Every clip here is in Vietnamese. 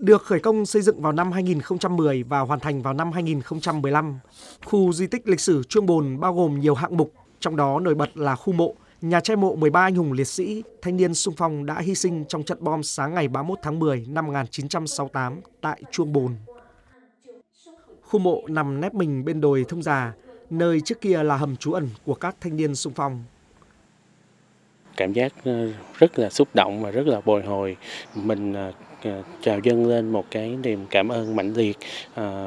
Được khởi công xây dựng vào năm 2010 và hoàn thành vào năm 2015, khu di tích lịch sử Chuông Bồn bao gồm nhiều hạng mục, trong đó nổi bật là khu mộ, nhà che mộ 13 anh hùng liệt sĩ, thanh niên sung phong đã hy sinh trong trận bom sáng ngày 31 tháng 10 năm 1968 tại Chuông Bồn. Khu mộ nằm nép mình bên đồi thông già, nơi trước kia là hầm trú ẩn của các thanh niên sung phong cảm giác ờ, rất là xúc động và rất là bồi hồi mình chào ờ, ờ, dâng lên một cái niềm cảm ơn mãnh liệt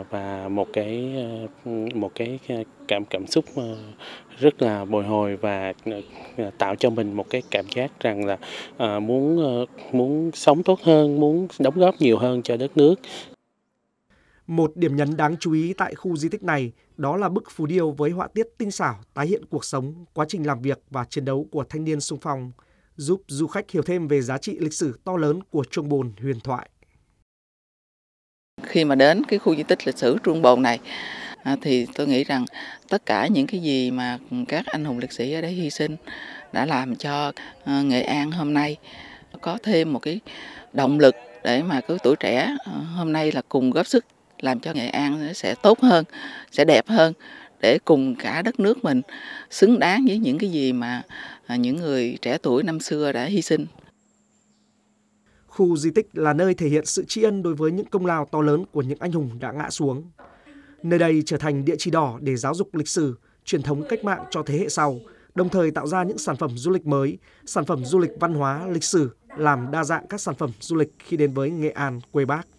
và một cái một cái cảm cảm xúc rất là bồi hồi và tạo cho mình một cái cảm giác rằng là muốn muốn sống tốt hơn muốn đóng góp nhiều hơn cho đất nước một điểm nhấn đáng chú ý tại khu di tích này đó là bức phù điêu với họa tiết tinh xảo tái hiện cuộc sống, quá trình làm việc và chiến đấu của thanh niên sung phong, giúp du khách hiểu thêm về giá trị lịch sử to lớn của Trung Bồn huyền thoại. Khi mà đến cái khu di tích lịch sử Trung Bồn này à, thì tôi nghĩ rằng tất cả những cái gì mà các anh hùng liệt sĩ ở đấy hy sinh đã làm cho à, Nghệ An hôm nay có thêm một cái động lực để mà cứ tuổi trẻ à, hôm nay là cùng góp sức làm cho Nghệ An sẽ tốt hơn, sẽ đẹp hơn để cùng cả đất nước mình xứng đáng với những cái gì mà à, những người trẻ tuổi năm xưa đã hy sinh. Khu di tích là nơi thể hiện sự tri ân đối với những công lao to lớn của những anh hùng đã ngã xuống. Nơi đây trở thành địa chỉ đỏ để giáo dục lịch sử, truyền thống cách mạng cho thế hệ sau, đồng thời tạo ra những sản phẩm du lịch mới, sản phẩm du lịch văn hóa, lịch sử, làm đa dạng các sản phẩm du lịch khi đến với Nghệ An, quê bác.